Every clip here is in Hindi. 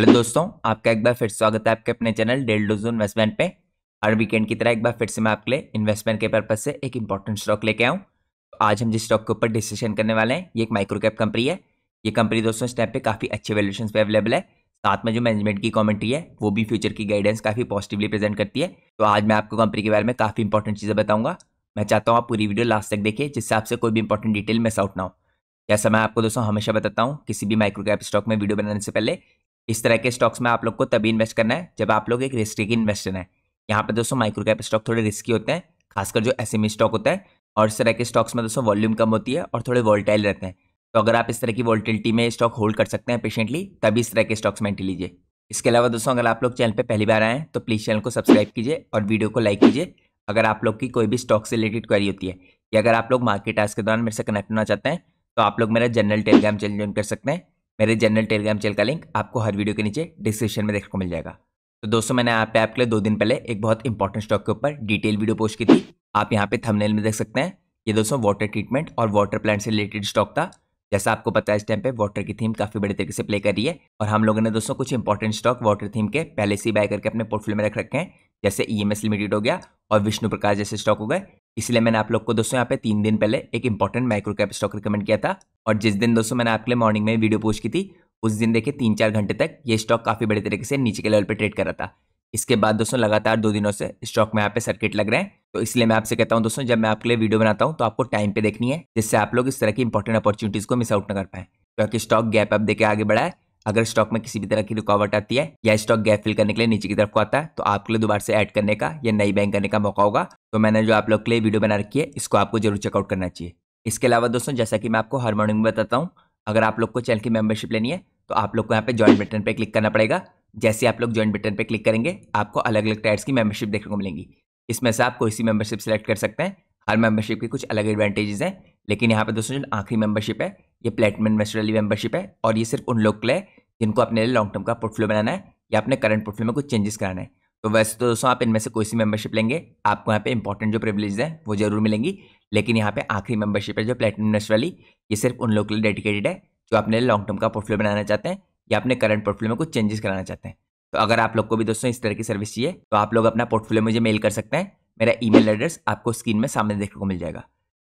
हेलो दोस्तों आपका एक बार फिर स्वागत है आपके अपने चैनल डेल डोज इन्वेस्टमेंट पे हर वीकेंड की तरह एक बार फिर से मैं आपके लिए इन्वेस्टमेंट के पर्पज से एक इंपॉर्टेंट स्टॉक लेके आऊँ तो आज हम जिस स्टॉक के ऊपर डिसीजन करने वाले हैं ये एक माइक्रो कैप कंपनी है ये कंपनी दोस्तों इस टाइप पर काफ़ी अच्छे वैल्यूशन पर अवेलेबल है साथ में जो मैनेजमेंट की कॉमेंट्री है वो भी फ्यूचर की गाइडेंस काफ़ी पॉजिटिवली प्रेजेंट करती है तो आज मैं आपको कंपनी के बारे में काफ़ी इंपॉर्टेंट चीज़ें बताऊँगा मैं चाहता हूँ आप पूरी वीडियो लास्ट तक देखिए जिससे आपसे कोई भी इंपॉर्टेंट डिटेल मिस आउट ना हो जैसा मैं आपको दोस्तों हमेशा बताता हूँ किसी भी माइक्रो कैप स्टॉक में वीडियो बनाने से पहले इस तरह के स्टॉक्स में आप लोग को तभी इन्वेस्ट करना है जब आप लोग एक रिस्की इन्वेस्टर हैं यहाँ पर दोस्तों माइक्रो कैप स्टॉक थोड़े रिस्की होते हैं खासकर जो एस स्टॉक e होता है और इस तरह के स्टॉक्स में दोस्तों वॉल्यूम कम होती है और थोड़े वॉल्टाइल रहते हैं तो अगर आप इस तरह की वॉल्टिलिटी में स्टॉक होल्ड कर सकते हैं पेशेंटली तभी इस तरह के स्टॉक्स में लीजिए इसके अलावा दोस्तों अगर आप लोग चैनल पर पहली बार आए हैं तो प्लीज़ चैनल को सब्सक्राइब कीजिए और वीडियो को लाइक कीजिए अगर आप लोग की कोई भी स्टॉक से रिलेटेड क्वारी होती है या अगर आप लोग मार्केट आज के दौरान मेरे से कनेक्ट होना चाहते हैं तो आप लोग मेरा जनरल टेलीग्राम चैनल ज्वाइन कर सकते हैं मेरे जनरल टेलीग्राम चैनल का लिंक आपको हर वीडियो के नीचे डिस्क्रिप्शन में देखने को मिल जाएगा तो दोस्तों मैंने यहाँ पे आपके लिए दो दिन पहले एक बहुत इंपॉर्टेंट स्टॉक के ऊपर डिटेल वीडियो पोस्ट की थी आप यहाँ पे थंबनेल में देख सकते हैं ये दोस्तों वाटर ट्रीटमेंट और वाटर प्लांट से रिलेटेड स्टॉक था जैसा आपको पता है इस टाइम पे वाटर की थीम काफी बड़े तरीके से प्ले कर रही है और हम लोगों ने दोस्तों कुछ इंपॉर्टेंट स्टॉक वाटर थीम के पहले से बाय करके अपने पोर्टफोलियो में रख रखे हैं जैसे ई एम लिमिटेड हो गया और विष्णु प्रकाश जैसे स्टॉक हो गए इसलिए मैंने आप लोग को दोस्तों यहाँ पे तीन दिन पहले एक important micro cap stock recommend किया था और जिस दिन दोस्तों मैंने आपके लिए मॉर्निंग में वीडियो पोस्ट की थी उस दिन देखिए तीन चार घंटे तक ये स्टॉक काफ़ी बड़े तरीके से नीचे के लेवल पर ट्रेड कर रहा था इसके बाद दोस्तों लगातार दो दिनों से स्टॉक में यहाँ पे सर्किट लग रहे हैं तो इसलिए मैं आपसे कहता हूँ दोस्तों जब मैं आपके लिए वीडियो बनाता हूँ तो आपको टाइम पे देखनी है जिससे आप लोग इस तरह की इंपॉर्टेंट अपॉर्चुनिटीज़ को मिस आउट ना कर पाए क्योंकि स्टॉक गैप अप देकर आगे बढ़ा है अगर स्टॉक में किसी भी तरह की रुकावट आती है या स्टॉक गैप फिल करने के लिए नीचे की तरफ को आता है तो आपके लिए दोबारा से ऐड करने का या नई बैंक करने का मौका होगा तो मैंने जो आप लोग के लिए वीडियो बना रखी है इसको आपको जरूर चेकआउट करना चाहिए इसके अलावा दोस्तों जैसा कि मैं आपको हर मॉर्निंग में बताता हूँ अगर आप लोग को चैनल की मेंबरशिप लेनी है तो आप लोग को यहाँ पे ज्वाइन बटन पर क्लिक करना पड़ेगा जैसे आप लोग ज्वाइन बटन पर क्लिक करेंगे आपको अलग अलग टाइप्स की मेंबरशिप देखने को मिलेंगी इसमें से आप कोई सी मेंबरशिप सेलेक्ट कर सकते हैं हर मेंबरशिप के कुछ अलग एडवांटेजेस हैं लेकिन यहाँ पे दोस्तों जो आखिरी मेंबरशिप है ये प्लेटिनम इन्वेस्टर वाली मेंबरशिप है और ये सिर्फ उन लोग के लिए जिनको अपने लिए लॉन्ग टर्म का पोर्टफोलियो बनाना है या अपने करंट पोर्टफोलियो में कुछ चेंजेस कराना है तो वैसे तो दोस्तों आप इनमें से कोई सी मेंबरशिप लेंगे आपको यहाँ पे इंपॉर्टेंट जो प्रिवलेज हैं वो जरूर मिलेंगी लेकिन यहाँ पे आखिरी मेंबरशिप है जो प्लेटिनम इन्वेस्टर वाली ये सिर्फ उन लोग के लिए डेडिकेटेड है जो अपने लिए लॉन्ग टर्म का पोर्टफोलियो बनाना चाहते हैं या अपने करंट पोर्टफोलियो में कुछ चेंजेस कराना चाहते हैं तो अगर आप लोग को भी दोस्तों इस तरह की सर्विस चाहिए तो आप लोग अपना पोर्टफोलियो मुझे मेल कर सकते हैं मेरा ईमेल एड्रेस आपको स्क्रीन में सामने देखने को मिल जाएगा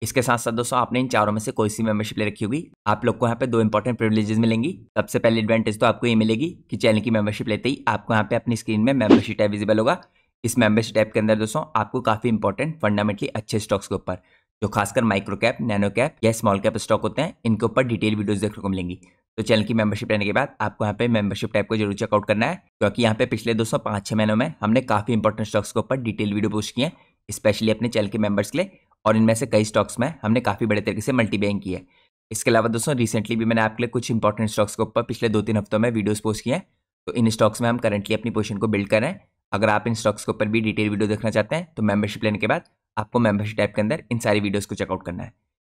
इसके साथ साथ दोस्तों आपने इन चारों में से कोई सी मेंबरशिप ले रखी होगी आप लोग को यहाँ पे दो इंपॉर्टेंट प्रिविलेजेस मिलेंगी सबसे पहले एडवांटेज तो आपको ये मिलेगी कि चैनल की मेंबरशिप लेते ही आपको यहाँ पे अपनी स्क्रीन में मेंबरशिप टैब विजिबल होगा इस मेंबरशिप टैब के अंदर दोस्तों आपको काफी इंपॉर्टेंट फंडामेंटली अच्छे स्टॉक्स के ऊपर जो खासकर माइक्रो कैप नैनो कैप या स्मॉल कैप स्टॉक होते हैं इनके ऊपर डिटेल वीडियोज देखने को मिलेंगी तो चैनल की मेंबरशिप लेने के बाद आपको यहाँ पे मेंबरशिप टाइप को जरूर चेकआउट करना है क्योंकि यहाँ पे पिछले दोस्तों पांच छह महीनों में हमने काफी इंपॉर्टेंट स्टॉक्स के ऊपर डिटेल वीडियो पोस्ट किए स्पेशली अपने चैनल के मेंबर्स के लिए और इनमें से कई स्टॉक्स में हमने काफ़ी बड़े तरीके से मल्टी बैंक की है इसके अलावा दोस्तों रिसेंटली भी मैंने आपके लिए कुछ इंपॉर्टेंट स्टॉक्स के ऊपर पिछले दो तीन हफ्तों में वीडियोज़ पोस्ट किए हैं तो इन स्टॉक्स में हम करंटली अपनी पोजीशन को बिल्ड कर रहे हैं अगर आप इन स्टॉक्स के ऊपर भी डिटेल वीडियो देखना चाहते हैं तो मेंबरशिप लेने के बाद आपको मेंबरशिप ऐप के अंदर इन सारी वीडियोस को चेकआउट करना है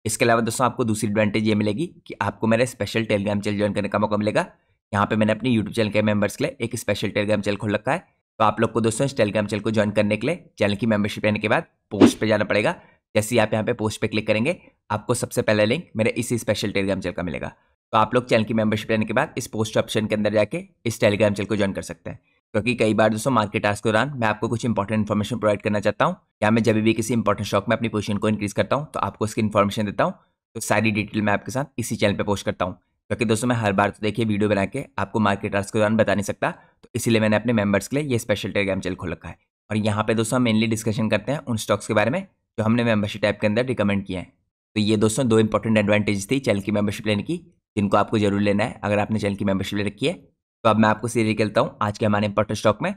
इसके अलावा दोस्तों आपको दूसरी एडवांटेज ये मिलेगी कि आपको मेरा स्पेशल टेलीग्राम चैनल ज्वाइन करने का मौका मिलेगा यहाँ पर मैंने अपने यूट्यूब चैनल के मेंबर्स के लिए एक स्पेशल टेलीग्राम चैनल खोल रखा है तो आप लोग को दोस्तों इस टेलीग्राम चैनल को ज्वाइन करने के लिए चैनल की मेंबरशिप लेने के बाद पोस्ट पर जाना पड़ेगा जैसे ही आप यहाँ पे पोस्ट पे क्लिक करेंगे आपको सबसे पहले लिंक मेरे इसी स्पेशल टेलीग्राम चैनल का मिलेगा तो आप लोग चैनल की मेंबरशिप लेने के बाद इस पोस्ट ऑप्शन के अंदर जाके इस टेलीग्राम चैनल को ज्वाइन कर सकते हैं क्योंकि कई बार दोस्तों मार्केट आज के दौरान मैं आपको कुछ इंपॉर्टेंट इन्फॉर्मेशन प्रोवाइड करना चाहता हूँ या मैं जब भी किसी इंपॉर्टेंट स्टॉक में अपनी पोजीशन को इंक्रीज करता हूँ तो आपको उसकी इन्फॉर्मेशन देता हूँ तो सारी डिटेल मैं आपके साथ इसी चैनल पर पोस्ट करता हूँ क्योंकि दोस्तों मैं हर बार तो देखिए वीडियो बना के आपको मार्केट आज के दौरान बता नहीं सकता तो इसीलिए मैंने अपने मेंबर्स के लिए ये स्पेशल टेलीग्राम चैनल खोल रखा है और यहाँ पे दोस्तों हम मेनली डिस्कशन करते हैं उन स्टॉक्स के बारे में जो तो हमने मेम्बरशिप ऐप के अंदर रिकमेंड किए हैं तो ये दोस्तों दो इंपॉर्टेंट एडवांटेज थी चैनल की मेम्बरशिप लेने की जिनको आपको जरूर लेना है अगर आपने चैनल की मेम्बरशिप ले रखी है तो अब मैं आपको सीधे निकलता हूँ आज के हमारे इंपॉर्टेंट स्टॉक में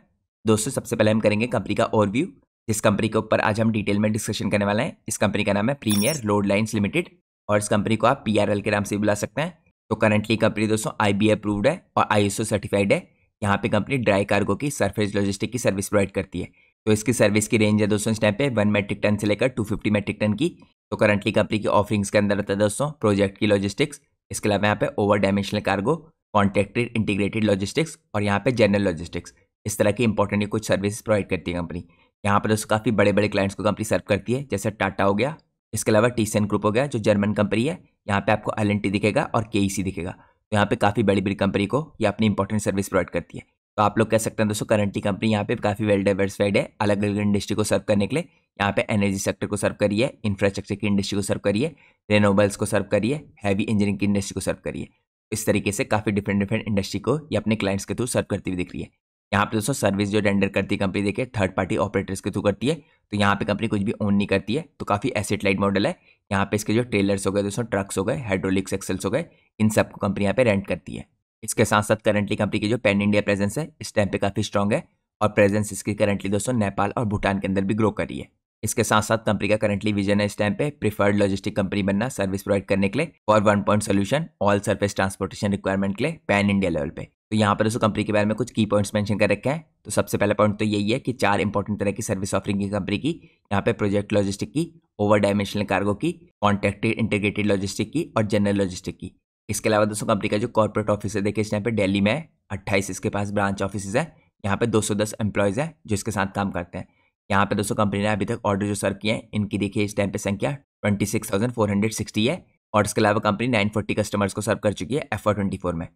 दोस्तों सबसे पहले हम करेंगे कंपनी का ओवरव्यू जिस कंपनी के ऊपर आज हम डिटेल में डिस्कशन करने वाले हैं इस कंपनी का नाम है प्रीमियर रोड लाइन्स लिमिटेड और इस कंपनी को आप पी के नाम से बुला सकते हैं तो करंटली कंपनी दोस्तों आई अप्रूव्ड है और आई सर्टिफाइड है यहाँ पे कंपनी ड्राई कार्गो की सरफेस लॉजिस्टिक की सर्विस प्रोवाइड करती है तो इसकी सर्विस की रेंज है दोस्तों इस टाइम पे वन मेट्रिक टन से लेकर टू फिफ्टी मेट्रिक टन की तो करंटली कंपनी की ऑफरिंग्स के अंदर रहता है दोस्तों प्रोजेक्ट की लॉजिस्टिक्स इसके अलावा यहाँ पे over dimensional cargo contracted integrated logistics और यहाँ पे जनरल लॉजिस्टिक्स इस तरह की इंपॉर्टेंट कुछ सर्विस प्रोवाइड करती है कंपनी यहाँ पर दोस्तों काफ़ी बड़े बड़े क्लाइंट्स को कंपनी सर्व करती है जैसे टाटा हो गया इसके अलावा टीसन ग्रुप हो गया जो जर्मन कंपनी है यहाँ पे आपको एल दिखेगा और के e दिखेगा तो यहाँ पे काफ़ी बड़ी बड़ी कंपनी को यह अपनी इंपॉर्टेंट सर्विस प्रोवाइड करती है तो आप लोग कह सकते हैं दोस्तों करंटली कंपनी यहाँ पे काफ़ी वेल डाइवर्सफाइड है अलग अलग इंडस्ट्री को सर्व करने के लिए यहाँ पे एनर्जी सेक्टर को सर्व करिए इंफ्रास्ट्रक्चर की इंडस्ट्री को सर्व करिए रेनोबल्स को सर्व करिए हैवी इंजीनियरिंग की इंडस्ट्री को सर्व करिए इस तरीके से काफ़ी डिफरेंट डिफरेंट इंडस्ट्री को ये अपने क्लाइंट्स के थ्रू सर्व करती हुई दिख रही है यहाँ पे दोस्तों सर्विस जो टेंडर करती है कंपनी देखिए थर्ड पार्टी ऑपरेटर्स के थ्रू करती है तो यहाँ पे कंपनी कुछ भी ओन नहीं करती है तो काफ़ी एसेट लाइट मॉडल है यहाँ पे इसके जो ट्रेलर्स हो गए दोस्तों ट्रक्स हो गए हाइड्रोलिक्स एक्सल्स हो गए इन सबको कंपनी यहाँ पे रेंट करती है इसके साथ साथ करंटली कंपनी की जो पैन इंडिया प्रेजेंस है इस टाइम पे काफ़ी स्ट्रॉग है और प्रेजेंस इसकी करंटली दोस्तों नेपाल और भूटान के अंदर भी ग्रो करी है इसके साथ साथ कंपनी का करंटली विजन है इस टाइम पे प्रीफर्ड लॉजिस्टिक कंपनी बनना सर्विस प्रोवाइड करने के लिए और one point solution all service transportation requirement के लिए पैन इंडिया लेवल पे तो यहाँ पर दोस्तों कंपनी के बारे में कुछ की पॉइंट्स मेंशन कर रखे हैं तो सबसे पहला पॉइंट तो यही है कि चार इंपॉर्टेंट तरह की सर्विस ऑफरिंग की कंपनी की यहाँ पे प्रोजेक्ट लॉजिस्टिक की ओवर डायमेंशनल कार्गो की कॉन्टेक्टेड इंटीग्रेटेड लॉजिस्टिक की और जनरल लॉजिस्टिक की इसके अलावा दोस्तों कंपनी का जो कॉर्पोरेट ऑफिस है देखिए इस टाइम पर डेली में अट्ठाईस इसके पास ब्रांच ऑफिस है यहाँ पर सौ दस एम्प्लॉयज़ हैं जो इसके साथ काम करते हैं यहाँ पर दोस्तों कंपनी ने अभी तक ऑर्डर जो सर्व किए हैं इनकी देखिए इस टाइम पर संख्या twenty six thousand four hundred sixty है और इसके अलावा कंपनी नाइन फोर्टी कस्टमर्स को सर्व कर चुकी है एफ ट्वेंटी फोर में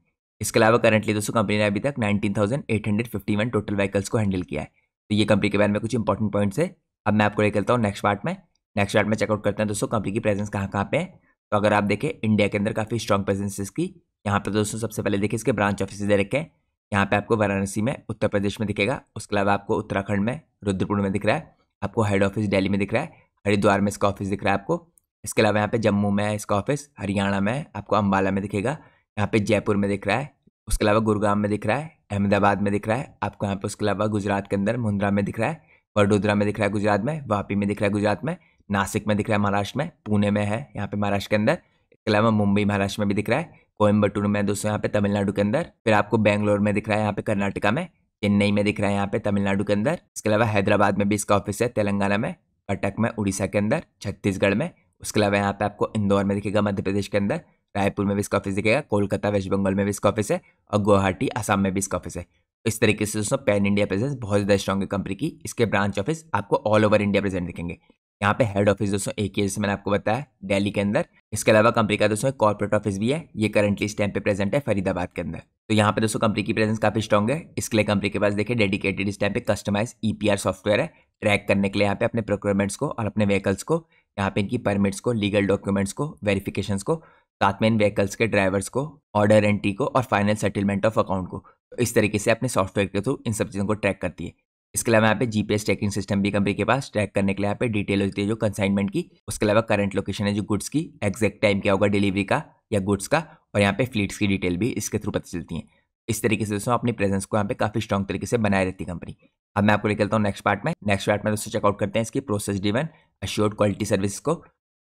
इसके अलावा करंटली दोस्तों कंपनी ने अभी तक nineteen thousand eight hundred fifty one total vehicles को हैंडल किया है तो ये कंपनी के बारे में कुछ इंपॉर्टेंट पॉइंट्स है अब मैं आपको लेकर चलता हूँ नेक्स्ट पार्ट में नेक्स्ट पार्ट में चेकआउट करते हैं दोस्तों कंपनी की प्रेजेंस कहाँ कहाँ पे है तो अगर आप देखें इंडिया के अंदर काफ़ी स्ट्रॉन्ग प्रेजेंस इसकी यहाँ पर दोस्तों सबसे पहले देखिए इसके ब्रांच ऑफिस दे रखे हैं यहाँ पे आपको वाराणसी में उत्तर प्रदेश में दिखेगा उसके अलावा आपको उत्तराखंड में रुद्रपुर में दिख रहा है आपको हेड ऑफिस दिल्ली में दिख रहा है हरिद्वार में इसका ऑफिस दिख रहा है आपको इसके अलावा यहाँ पे जम्मू में है इसका ऑफिस हरियाणा में आपको अम्बाला में दिखेगा यहाँ पे जयपुर में दिख रहा है उसके अलावा गुरुग्राम में दिख रहा है अहमदाबाद में दिख रहा है आपको यहाँ पे उसके अलावा गुजरात के अंदर मुंद्रा में दिख रहा है वडोदरा में दिख रहा है गुजरात में वापी में दिख रहा है गुजरात में नासिक में दिख रहा है महाराष्ट्र में पुणे में है यहाँ पे महाराष्ट्र के अंदर इसके अलावा मुंबई महाराष्ट्र में भी दिख रहा है कोयम्बटूर में दोस्तों यहाँ पे तमिलनाडु के अंदर फिर आपको बैंगलोर में दिख रहा है यहाँ पे कर्नाटका में चेन्नई में दिख रहा है यहाँ पे तमिलनाडु के अंदर इसके अलावा हैदराबाद में भी इसका ऑफिस है तेलंगाना में कटक में उड़ीसा के अंदर छत्तीसगढ़ में उसके अलावा यहाँ पे आपको इंदौर में दिखेगा मध्य प्रदेश के अंदर रायपुर में भी इसका ऑफिस दिखेगा कोलकाता वेस्ट बंगाल में भी इसका ऑफिस है और गुवाहाटी असम में भी इसका ऑफिस है इस तरीके से दोस्तों पैन इंडिया प्रेजेंस बहुत ज़्यादा स्ट्रॉन्ग है कंपनी की इसके ब्रांच ऑफिस आपको ऑल ओवर इंडिया प्रेजेंट दिखेंगे यहाँ पे हेड ऑफिस दोस्तों एक ही जैसे मैंने आपको बताया दिल्ली के अंदर इसके अलावा कंपनी का दोस्तों कॉर्पोरेट ऑफिस भी है ये करंटली इस टाइम पे प्रेजेंट है फरीदाबाद के अंदर तो यहाँ पे दोस्तों कंपनी की प्रेजेंस काफी स्ट्रॉग है इसके लिए कंपनी के पास देखिए डेडिकेटेड इस टाइम पे कस्टमाइज ईपीआर सॉफ्टवेयर है ट्रैक करने के लिए यहाँ पे अपने प्रोक्योरमेंट्स को और अपने व्हीकल्स को यहाँ पे इनकी परमिट्स को लीगल डॉक्यूमेंट्स को वेरिफिकेशन को साथ में इन व्हीकल्स के ड्राइवर्स को ऑर्डर एंट्री को और फाइनल सेटलमेंट ऑफ अकाउंट को तो इस तरीके से अपने सॉफ्टवेयर के थ्रू इन सब चीज़ों को ट्रैक करती है इसके अलावा यहाँ पे जीपीएस ट्रैकिंग सिस्टम भी कंपनी के पास ट्रैक करने के लिए यहाँ पे डिटेल होती है जो कंसाइनमेंट की उसके अलावा करंट लोकेशन है जो गुड्स की एग्जैक्ट टाइम क्या होगा डिलीवरी का या गुड्स का और यहाँ पे फ्लीट्स की डिटेल भी इसके थ्रू पता चलती है इस तरीके से दोस्तों अपनी प्रेजेंस को यहाँ पे काफी स्ट्रॉन्ग तरीके से बनाए रहती है कंपनी अब मैं आपको निकलता हूँ नेक्स्ट पार्ट में नेक्स्ट पार्ट में दोस्तों चेकआउट करते हैं इसकी प्रोसेस डिवन अश्योर्ड क्वालिटी सर्विस को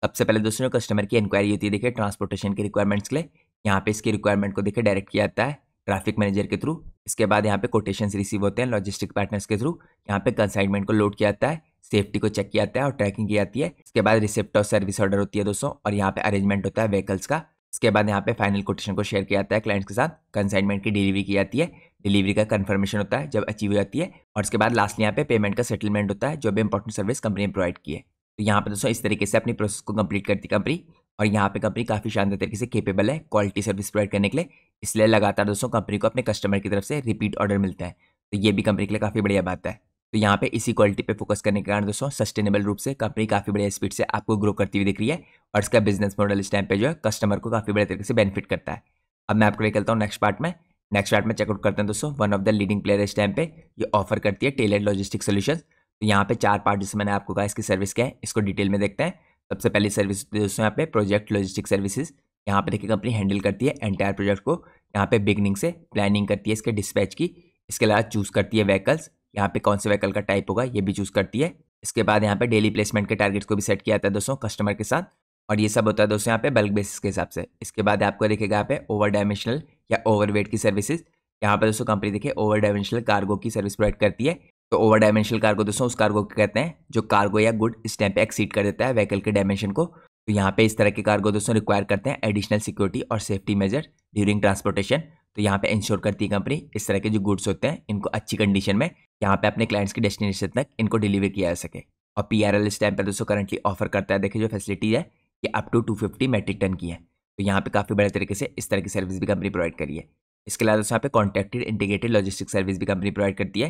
सबसे पहले दोस्तों कस्टमर की इंक्वायरी होती है देखिए ट्रांसपोर्टेशन की रिक्वायरमेंट्स के लिए यहाँ पे इसकी रिक्वायरमेंट को देखिए डायरेक्ट किया जाता है ट्रैफिक मैनेजर के थ्रू इसके बाद यहाँ पे कोटेशन रिसीव होते हैं लॉजिस्टिक पार्टनर्स के थ्रू यहाँ पे कंसाइनमेंट को लोड किया जाता है सेफ्टी को चेक किया जाता है और ट्रैकिंग की जाती है इसके बाद रिसिप्ट और सर्विस ऑर्डर होती है दोस्तों और यहाँ पे अरेंजमेंट होता है व्हीकल्स का इसके बाद यहाँ पे फाइनल कोटेशन को शेयर किया जाता है क्लाइंट्स के साथ कंसाइनमेंट की डिलीवरी की जाती है डिलीवरी का कंफर्मेशन होता है जब अचीव हो जाती है और उसके बाद लास्टली यहाँ पे पेमेंट का सेटलमेंट होता है जो भी इंपॉर्टेंट सर्विस कंपनी ने प्रोवाइड की है तो यहाँ पे दोस्तों इस तरीके से अपनी प्रोसेस को कंप्लीट करती है कंपनी और यहाँ पे कंपनी काफ़ी शानदार तरीके से केपेबल है क्वालिटी सर्विस प्रोवाइड करने के लिए इसलिए लगातार दोस्तों कंपनी को अपने कस्टमर की तरफ से रिपीट ऑर्डर मिलता है तो ये भी कंपनी के लिए काफ़ी बढ़िया बात है तो यहाँ पे इसी क्वालिटी पे फोकस करने के कारण दोस्तों सस्टेनेबल रूप से कंपनी काफ़ी बढ़िया स्पीड से आपको ग्रो करती हुई दिख रही है और इसका बिजनेस मॉडल इस टाइम पे जो है कस्टमर को काफ़ी बढ़िया तरीके से बेनिफिट करता है अब मैं आपको ले चलता हूँ नेक्स्ट पार्ट में नेक्स्ट पार्ट में चेकआउट करते हैं दोस्तों one of the leading player इस टाइम पे ये ऑफर करती है टेलर लॉजिस्टिक सोल्यूशन तो यहाँ पे चार पार्ट जिससे मैंने आपको कहा इसकी सर्विस क्या है इसको डिटेल में देखते हैं सबसे पहली सर्विस दोस्तों यहाँ पे प्रोजेक्ट लॉजिस्टिक सर्विसेज यहाँ पे देखिए कंपनी हैंडल करती है एंटायर प्रोजेक्ट को यहाँ पे बिगनिंग से प्लानिंग करती है इसके डिस्पैच की इसके अलावा चूज़ करती है व्हीकल्स यहाँ पे कौन से व्हीकल का टाइप होगा ये भी चूज़ करती है इसके बाद यहाँ पे डेली प्लेसमेंट के टारगेट्स को भी सेट किया जाता है दोस्तों कस्टमर के साथ और ये सब होता है दोस्तों यहाँ पे बल्क बेसिस के हिसाब से इसके बाद आपको देखेगा यहाँ पे ओवर डायमेंशनल या वेट की सर्विसेज यहाँ पे दोस्तों कंपनी देखिए ओवर डायमेंशनल कार्गो की सर्विस प्रोवाइड करती है तो ओवर डायमेंशनल कार्गो दोस्तों उस कार्गो को कहते हैं जो कार्गो या गुड इस पे एक्सीड कर देता है व्हीकल के डायमेंशन को तो यहाँ पे इस तरह के कार्गो दोस्तों रिक्वायर करते हैं एडिशनल सिक्योरिटी और सेफ्टी मेजर ड्यूरिंग ट्रांसपोर्टेशन तो यहाँ पे इंश्योर करती है कंपनी इस तरह के जो गुड्स होते हैं इनको अच्छी कंडीशन में यहाँ पे अपने क्लाइंट्स की डेस्टिनेशन तक इनको डिलीवर किया जा सके और पी आर एल इस टाइम पर दोस्तों करंटली ऑफर करता है देखिए जो फैसिलिटी है ये up to two fifty metric ton की है तो यहाँ पे काफ़ी बड़े तरीके से इस तरह की सर्विस भी कंपनी प्रोवाइड करी है इसके अलावा दोस्तों यहाँ पे कॉन्ट्रेक्टेड इंटीग्रेटेड लॉजिस्टिक सर्विस भी कंपनी प्रोवाइड करती है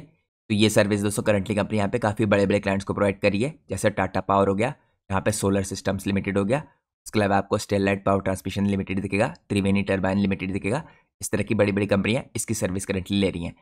तो ये सर्विस दोस्तों करंटली कंपनी यहाँ पे काफ़ी बड़े बड़े क्लाइंट्स को प्रोवाइड करी है जैसे टाटा पावर हो गया यहाँ पे सोलर सिस्टम्स लिमिटेड हो गया उसके अलावा आपको स्टेलाइट पावर ट्रांसमिशन लिमिटेड दिखेगा त्रिवेणी टर्बाइन लिमिटेड दिखेगा इस तरह की बड़ी बड़ी कंपनियाँ इसकी सर्विस करंटली ले रही हैं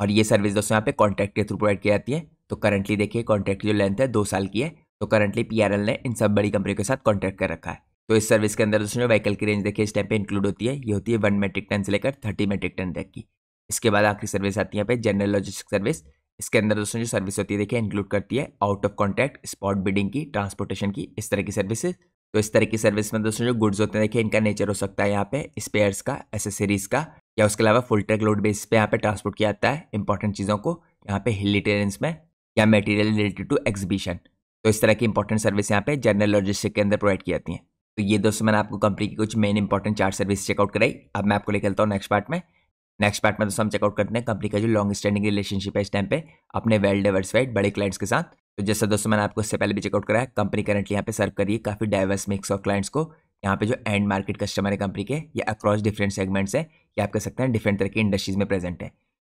और ये सर्विस दोस्तों यहाँ पे कॉन्ट्रैक्ट के थ्रू प्रोवाइड की जाती है तो करंटली देखिए कॉन्ट्रैक्ट की जो लेंथ है दो साल की है तो करंटली पी ने इन सब बड़ी कंपनियों के साथ कॉन्ट्रैक्ट कर रखा है तो इस सर्विस के अंदर दोस्तों जो व्हीकल की रेंज देखिए इस टाइम पर इंक्लूड होती है ये होती है वन मेट्रिक टन से लेकर थर्टी मेट्रिक टन तक की इसके बाद आखिरी सर्विस आती है यहाँ पे जनरल लॉजिस्टिक सर्विस इसके अंदर दोस्तों जो सर्विस होती है देखिए इंक्लूड करती है out of contact spot bidding की ट्रांसपोर्टेशन की इस तरह की सर्विसेज तो इस तरह की सर्विस में दोस्तों जो गुड्स होते हैं देखिए इनका नेचर हो सकता है यहाँ पे स्पेयर्स का एसेसरीज का या उसके अलावा फुल ट्रैक लोड बेस पे यहाँ पे ट्रांसपोर्ट किया जाता है इंपॉर्टेंट चीज़ों को यहाँ पे हिली टेरेंस में या मटेरियल रिलेटेड टू एग्जीबिशन तो इस तरह की इंपॉर्टेंट सर्विस यहाँ पे जनरल लॉजिस्टिक के अंदर प्रोवाइड की जाती है तो ये दोस्तों मैंने आपको कंपनी की कुछ मेन इंपॉर्टेंट चार सर्विस चेकआउट कराई अब मैं आपको लेकर चलता हूँ नेक्स्ट पार्ट में नेक्स्ट पार्ट में दोस्तों हम चेकआउट करते हैं कंपनी का जो लॉन्ग स्टैंडिंग रिलेशनशिप है इस टाइम पे अपने वेल डाइवर्सफाइड बड़े क्लाइंट्स के साथ तो जैसा दोस्तों मैंने आपको इससे पहले भी चेकआउट कराया कंपनी करंटली यहाँ पे सर्व है काफ़ी डाइवर्स मिक्स ऑफ क्लाइंट्स को यहाँ पे जो एंड मार्केट कस्टमर है कंपनी के ये अक्रॉस डिफरेंट सेगमेंट्स है ये आप कह सकते हैं डिफरेंट तरह की इंडस्ट्रीज में प्रेजेंट है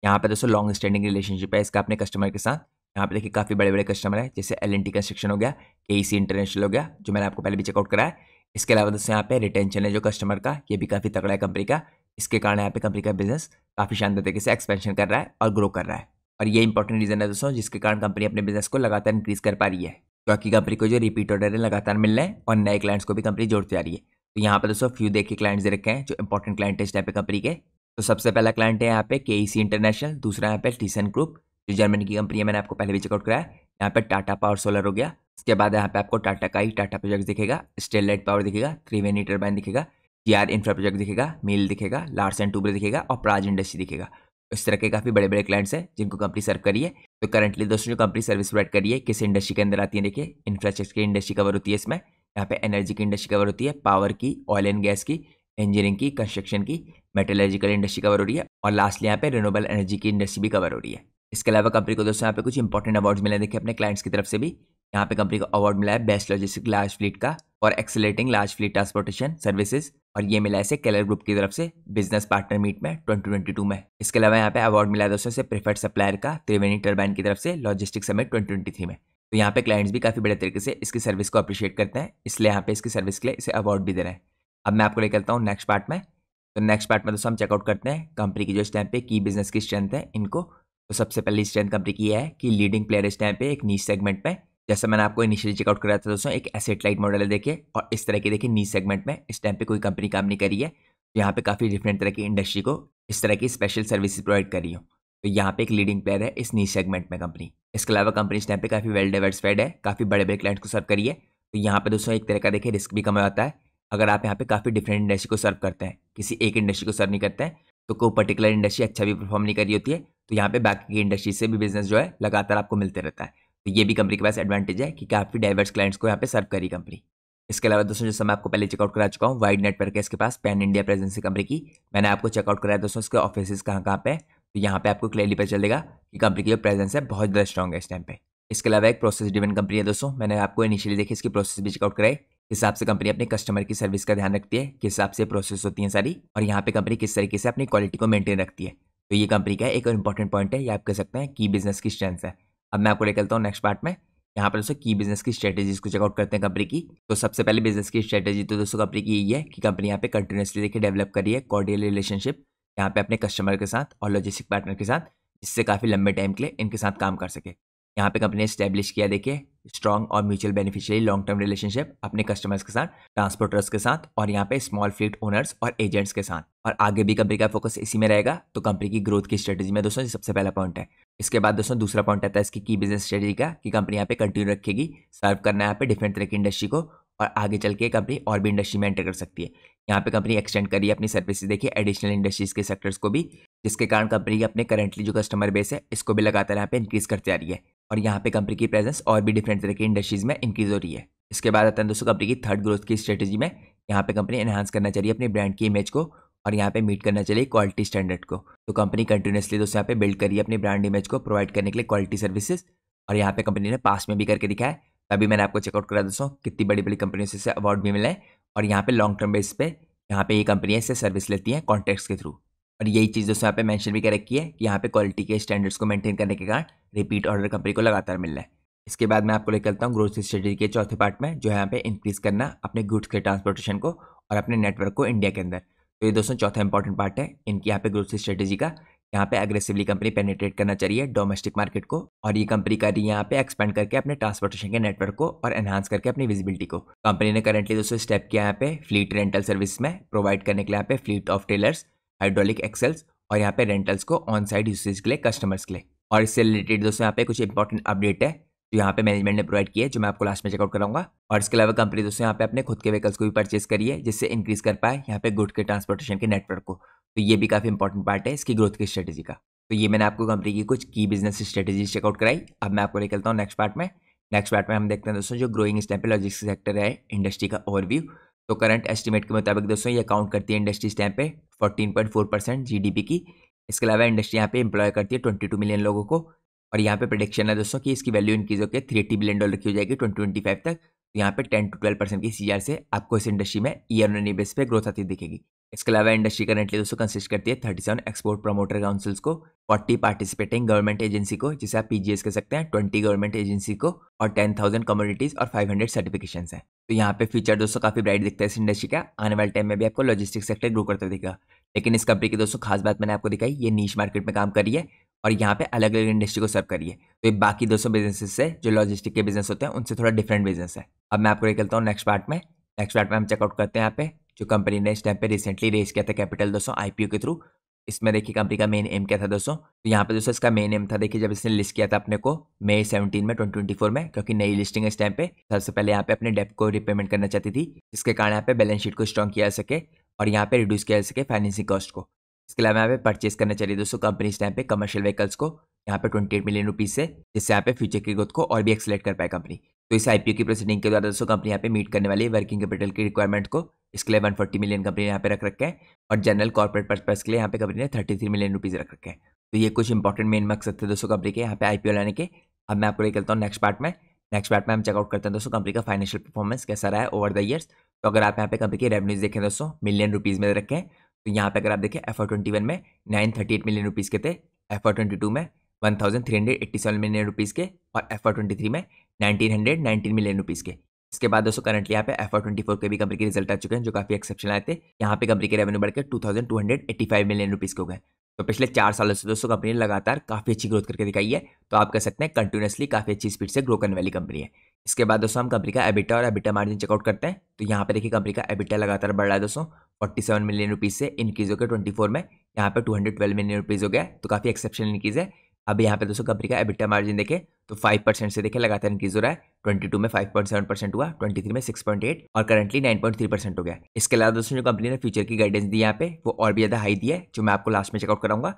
यहाँ पे दोस्तों लॉन्ग स्टैंडिंग रिलेशनशिप है इसका अपने कस्टमर के साथ यहाँ पे देखिए काफ़ी बड़े बड़े कस्टमर है जैसे एल एन टी कंस्ट्रक्शन हो गया के ई सी इंटरनेशनल हो गया जो मैंने आपको पहले भी चेकआउट कराया इसके अलावा दोस्तों यहाँ पे रिटेंशन है जो कस्टमर का ये भी काफ़ी तगड़ा है कंपनी का इसके कारण यहाँ पे कंपनी का बिजनेस काफ़ी शानदार तरीके से एक्सपेंशन कर रहा है और ग्रो कर रहा है और ये इंपॉर्टेंट रीज़न है दोस्तों जिसके कारण कंपनी अपने बिजनेस को लगातार इंक्रीज़ कर पा रही है क्योंकि कंपनी को जो रिपीट ऑर्डर है लगातार मिल रहे हैं और नए क्लाइंट्स को भी कंपनी जोड़ती जा रही है तो यहाँ पर दोस्तों फ्यू देख के क्लाइंट्स दे रखे हैं जो इंपॉर्टेंट क्लाइंट है इस टाइप कंपनी के तो सबसे पहला क्लाइंट है यहाँ पे के इंटरनेशनल e दूसरा यहाँ पे टीसन ग्रुप जो जर्मनी की कंपनी है मैंने आपको पहले भी चेकआउट कराया यहाँ पर टाटा पावर सोलर हो गया इसके बाद यहाँ पे आपको टाटा का ही टाटा प्रोजेक्ट दिखेगा लाइट पावर दिखेगा त्रिवेणी टर्बाइन दिखेगा के आर इंफ्रा प्रोजेक्ट दिखेगा मिल दिखेगा लार्स एंड टूब्रे दिखेगा और प्राज इंडस्ट्री दिखेगा इस तरह के काफ़ी बड़े बड़े क्लाइंट्स हैं जिनको कंपनी सर्व करी है तो करंटली दोस्तों जो कंपनी सर्विस प्रोवाइड करिए किस इंडस्ट्री के अंदर आती है देखिए इंफ्रास्ट्रक्चर की इंडस्ट्री कवर होती है इसमें यहाँ पे एनर्जी की इंडस्ट्री कवर होती है पावर की ऑयल एंड गैस की इंजीनियरिंग की कंस्ट्रक्शन की मेटेलॉजिकल इंडस्ट्री कवर हो रही है और लास्टली यहाँ पे रिनोबल एनर्जी की इंडस्ट्री भी कवर हो रही है इसके अलावा कंपनी को दोस्तों यहाँ पे कुछ इंपॉर्टेंट अवार्ड्स मिले देखिए अपने क्लाइंट्स की तरफ से भी यहाँ पे कंपनी को अवार्ड मिला है बेस्ट लॉजिस्टिक लार्ज फ्लीट का और accelerating large fleet transportation services और ये मिला है केलर ग्रुप की तरफ से बिजनेस पार्टनर मीट में 2022 में इसके अलावा यहाँ पे अवार्ड मिला है दोस्तों से प्रिफर्ड सप्लायर का त्रिवेणी टर्बाइन की तरफ से लॉजिस्टिक समिट ट्वेंटी में तो यहाँ पे क्लाइंट्स भी काफ़ी बड़े तरीके से इसकी सर्विस को अप्रिशिएट करते हैं इसलिए यहाँ पे इसकी सर्विस के लिए इसे अवार्ड भी दे रहे हैं अब मैं आपको लेकर हूँ नेक्स्ट पार्ट में तो नेक्स्ट पार्ट में दोस्तों हम चेकआउट करते हैं कंपनी की जो इस टाइम पे की बिजनेस की स्ट्रेंथ है इनको तो सबसे पहली स्ट्रेंथ कंपनी की है कि लीडिंग प्लेयर इस टाइम पे एक नीच सेगमेंट में जैसा मैंने आपको इनिशियली चेकआउट कराया था दोस्तों एक एसेट लाइट मॉडल है देखिए और इस तरह की देखिए नी सेगमेंट में इस टाइम पे कोई कंपनी काम नहीं करी है यहाँ पे काफ़ी डिफरेंट तरह की इंडस्ट्री को इस तरह की स्पेशल सर्विसेज प्रोवाइड करी हो तो यहाँ पे एक लीडिंग प्लेयर है इस नी सेगमेंट में कंपनी इसके अलावा कंपनी इस टाइम पे काफ़ी वेल डाइवर्सफाइड है काफ़ी बड़े बड़े क्लाइंट को सर्व करिए तो यहाँ पे दोस्तों एक तरह का देखिए रिस्क भी कम होता है अगर आप यहाँ पे काफ़ी डिफरेंट इंडस्ट्री को सर्व करते हैं किसी एक इंडस्ट्री को सर्व नहीं करते हैं तो कोई पर्टिकुलर इंडस्ट्री अच्छा भी परफॉर्म नहीं करी होती है तो यहाँ पे बाकी की इंडस्ट्री से भी बिजनेस जो है लगातार आपको मिलते रहता है तो ये भी कंपनी के पास एडवांटेज है कि काफ़ी डाइवर्स क्लाइंट्स को यहाँ पे सर्व करी कंपनी इसके अलावा दोस्तों जैसे मैं आपको पहले चेकआउट करा चुका हूँ वाइड नेटवर्क है इसके पास पैन इंडिया प्रेजेंसी कंपनी की मैंने आपको चेकआउट कराया दोस्तों इसके ऑफिस कहाँ कहाँ पे तो यहाँ पे आपको क्लियरली पता चलेगा कि कंपनी की जो प्रेजेंस है बहुत ज़्यादा स्ट्रॉग है इस टाइम पे इसके अलावा एक प्रोसेस डिवेंट कंपनी है दोस्तों मैंने आपको इनिशियली देखी इसकी प्रोसेस भी चेकआउट कराई हिसाब से कंपनी अपने कस्टमर की सर्विस का ध्यान रखती है किस हिसाब से प्रोसेस होती है सारी और यहाँ पे कंपनी किस तरीके से अपनी क्वालिटी को मेंटेन रखती है तो ये कंपनी का एक इंपॉर्टेंट पॉइंट है ये आप कह सकते हैं कि बिजनेस की स्ट्रेंथ है अब मैं आपको लेकर चलता हूँ नेक्स्ट पार्ट में यहाँ पर दोस्तों की बिजनेस की स्ट्रेटेजीज को चेकआउट करते हैं कंपनी की तो सबसे पहले बिजनेस की स्ट्रेटेजी तो दोस्तों कंपनी की यही है कि कंपनी यहाँ पे कंटिन्यूसली देखिए डेवलप करी है कॉर्डियल रिलेशनशिप यहाँ पे अपने कस्टमर के साथ और लॉजिस्टिक पार्टनर के साथ जिससे काफ़ी लंबे टाइम के लिए इनके साथ काम कर सके यहाँ पे कंपनी ने स्टैब्लिश किया देखिए स्ट्रॉन्ग और mutual beneficiary long term relationship अपने कस्टमर्स के साथ ट्रांसपोर्टर्स के साथ और यहाँ पे स्मॉल फ्लीट ओनर्स और एजेंट्स के साथ और आगे भी कंपनी का फोकस इसी में रहेगा तो कंपनी की ग्रोथ की स्ट्रेटेजी में दोस्तों सबसे पहला पॉइंट है इसके बाद दोस्तों दूसरा पॉइंट आता है इसकी की बिजनेस स्ट्रेटेजी का कि कंपनी यहाँ पे कंटिन्यू रखेगी सर्व करना यहाँ पे डिफरेंट तरह की इंडस्ट्री को और आगे चल के कंपनी और भी इंडस्ट्री में एंटर कर सकती है यहाँ पे कंपनी एक्सटेंड करिए अपनी सर्विसेज देखिए एडिशनल इंडस्ट्रीज के सेक्टर्स को भी जिसके कारण कंपनी अपने करंटली जो कस्टमर बेस है इसको भी लगातार यहाँ पे इंक्रीज करते आ रही है और यहाँ पे कंपनी की प्रेजेंस और भी डिफरेंट तरह की इंडस्ट्रीज़ में इंक्रीज हो रही है इसके बाद आता है दोस्तों कंपनी की थर्ड ग्रोथ की स्ट्रेटेजी में यहाँ पे कंपनी एनहांस करना चाहिए अपने ब्रांड की इमेज को और यहाँ पे मीट करना चाहिए क्वालिटी स्टैंडर्ड को तो कंपनी कंटिन्यूसली दोस्तों यहाँ पे बिल्ड करिए अपनी ब्रांड इमेज को प्रोवाइड करने के लिए क्वालिटी सर्विसेज और यहाँ पे कंपनी ने पास में भी करके दिखाया तभी मैंने आपको चेकआउट करा दोस्तों कितनी बड़ी बड़ी कंपनियों से अवार्ड भी मिले और यहाँ पे लॉन्ग टर्म बेस पे यहाँ पे ये कंपनियाँ इससे सर्विस लेती हैं कॉन्टैक्ट्स के थ्रू और यही चीज़ दोस्तों यहाँ पे मेंशन भी कर रखी है कि यहाँ पे क्वालिटी के स्टैंडर्ड्स को मेंटेन करने के कारण रिपीट ऑर्डर कंपनी को लगातार मिल रहा है इसके बाद मैं आपको लेकर चलता हूँ ग्रोथ स्ट्रेटी के चौथे पार्ट में जो है यहाँ पे इंक्रीज़ करना अपने गुड्स के ट्रांसपोर्टेशन को और अपने नेटवर्क को इंडिया के अंदर तो ये दोस्तों चौथा इंपॉर्टेंट पार्ट है इनकी यहाँ पे ग्रोथ स्ट्रेटेजी का यहाँ पे अग्रेसिवली कंपनी पेनेट्रेट करना चाहिए डोमेस्टिक मार्केट को और ये कंपनी कर रही है यहाँ पे एक्सपेंड करके अपने ट्रांसपोर्टेशन के नेटवर्क को और एनहांस करके अपनी विजिबिलिटी को कंपनी ने करेंटली दोस्तों स्टेप किया यहाँ पे फ्लीट रेंटल सर्विस में प्रोवाइड करने के लिए यहाँ पे fleet of trailers hydraulic axles और यहाँ पे रेंटल्स को ऑन साइड यूसेज के लिए कस्टमर्स के लिए और इससे रिलेटेड दोस्तों यहाँ पे कुछ इंपॉर्टेंट अपडेट है जो यहाँ पे मैनेजमेंट ने प्रोवाइड किया है जो मैं आपको लास्ट में चेकआउट कराऊंगा और इसके अलावा कंपनी दोस्तों यहाँ पे अपने खुद के व्हीकल्स को भी परचेज करिए जिससे इंक्रीज कर पाए यहाँ पे गुड के ट्रांसपोर्टेशन के नेटवर्क को तो ये भी काफी इंपॉर्टेंट पार्ट है इसकी ग्रोथ की स्ट्रेटेजी का तो ये मैंने आपको कंपनी की कुछ की बिजनेस स्ट्रेटेजी चेकआउट कराई अब मैं आपको निकलता हूँ नेक्स्ट पार्ट में नेक्स्ट पार्ट में हम देखते हैं दोस्तों जो ग्रोइंग इस टाइम लॉजिस्टिक सेक्टर है इंडस्ट्री का ओवरव्यू तो करंट एस्टिमेट के मुताबिक दोस्तों ये काउंट करती है इंडस्ट्री इस टाइम पे 14.4 परसेंट जी की इसके अलावा इंडस्ट्री यहाँ पे इंप्लॉय करती है टू मिलियन लोगों को और यहाँ पे प्रडिक्शन है दोस्तों कि इसकी वैल्यू इंक्रीज होकर थ्री एटी बिलियन डॉलर की हो जाएगी ट्वेंटी तक यहाँ पे टेन टू ट्वेल्व परसेंट की सी से आपको इस इंडस्ट्री में ईयर ऑन बेस पे ग्रोथ आती दिखेगी इसके अलावा इंडस्ट्री करेंटली दोस्तों कंसिस्ट करती है thirty seven export promoter councils को फोर्टी पार्टिसिपेटिंग गवर्नमेंट एजेंसी को जिसे आप पीजीएस कह सकते हैं ट्वेंटी गवर्नमेंट एजेंसी को और टेन थाउजेंड कम्युनिटीज और फाइव हंड्रेड सर्टिफिकेशन है तो यहाँ पे फ्यूचर दोस्तों काफी ब्राइट दिखता है इस इंडस्ट्री का आने वाले टाइम में भी आपको लॉजिस्टिक सेक्टर ग्रो करता दिखेगा लेकिन इस कंपनी की दोस्तों खास बात मैंने आपको दिखाई ये नीच मार्केट में काम करिए है और यहाँ पे अलग अलग इंडस्ट्री को सर्व करिए तो ये बाकी दोस्तों बिजनेसेस से जो लॉजिस्टिक के बिजनेस होते हैं उनसे थोड़ा डिफरेंट बिजनेस है अब मैं आपको लेकर चलता हूँ नेक्स्ट पार्ट में नेक्स्ट पार्ट में हम चेकआउट करते हैं यहाँ पे जो कंपनी ने इस टाइम पे रिसेंटली रेज किया था कैपिटल दोस्तों आई के थ्रू इसमें देखिए कंपनी का मेन एम क्या था दोस्तों तो यहाँ पे दोस्तों इसका मेन एम था देखिए जब इसने लिस्ट किया था अपने को मई सेवनटीन में ट्वेंटी ट्वेंटी फोर में क्योंकि नई लिस्टिंग है इस टाइम पे सबसे पहले यहाँ पे अपने डेप को रिपेमेंट करना चाहती थी जिसके कारण यहाँ पे बैलेंस शीट को स्ट्रॉन्ग किया सके और यहाँ पे रिड्यूस किया सके फाइनेंसिंग कॉस्ट को इसके अलावा यहाँ पे परचेज करना चाहिए दोस्तों कंपनी इस टाइम पे कमर्शियल व्हीकल्स को यहाँ पे ट्वेंटी एट मिलियन रुपीज से जिससे यहाँ पे फ्यूचर की ग्रोथ को और भी एक्सलेट कर पाए कंपनी तो इस आईपीओ की प्रोसीडिंग के द्वारा दोस्तों कंपनी यहाँ पे मीट करने वाली है वर्किंग कैपिटल की रिक्वायरमेंट को इसके लिए वन फोर्टी मिलियन कंपनी यहाँ पे रख रखे हैं और जनरल कॉर्पोरेट पर्पज के लिए यहाँ पे कंपनी ने थर्टी थ्री मिलियन रुपीज रख रखे हैं तो ये कुछ इंपॉर्टेंट मेन मकसद थे दोस्तों कंपनी के यहाँ पे आईपीओ लाने के अब मैं आपको ले चलता हूँ नेक्स्ट पार्ट में नेक्स्ट पार्ट में हम चेकआउट करते हैं दोस्तों कंपनी का फाइनेंशियल परफॉर्मेंस कैसा रहा है ओवर द ईयर्स तो अगर आप यहाँ पे कंपनी के रेवेन्यूज देखें दोस्तों मिलियन रुपीज़ में रखें तो यहाँ पे अगर आप देखें एफ आर ट्वेंटी वन में nine thirty eight million rupees के थे एफ आर ट्वेंटी टू में one thousand three hundred eighty seven million rupees के और एफ आर ट्वेंटी थ्री में nineteen hundred nineteen million rupees के इसके बाद दोस्तों करंटली यहाँ पे एफ आर ट्वेंटी फोर के भी कंपनी के रिजल्ट आ चुके हैं जो काफी एक्सेप्शन आए थे यहाँ पे कंपनी के रेवेन्यू बढ़कर two thousand two hundred eighty five million rupees के हो गए तो पिछले चार सालों से दोस्तों कंपनी ने लगातार काफी अच्छी ग्रोथ करके दिखाई है तो आप कह सकते हैं कंटिन्यूसली काफी अच्छी स्पीड से ग्रो करने वाली कंपनी है इसके बाद दोस्तों हम कंपनी का एबिटा और एबिटा मार्जिन चेकआउट करते हैं तो यहाँ पे देखिए कंपनी का एबिटा लगातार बढ़ रहा है दोस्तों सेवन मिलियन रुपीज से इंक्रीज होकर फोर में यहाँ हंड्रेड 212 मिलियन रुपीज हो गया तो काफी एक्सेप्शनल इंक्रीज है अब यहाँ पे दोस्तों कंपनी का एबिटा मार्जिन देखें तो 5 परसेंट से देखें लगातार इंक्रीज हो रहा है 22 में 5.7 परसेंट हुआ 23 में 6.8 और करंटली 9.3 परसेंट हो गया इसके अलावा दोस्तों जो कंपनी ने फ्यूचर की गाइडेंस दी यहाँ पे वो और भी ज़्यादा हाई दी है जो मैं आपको लास्ट में चेकआउट कराऊंगा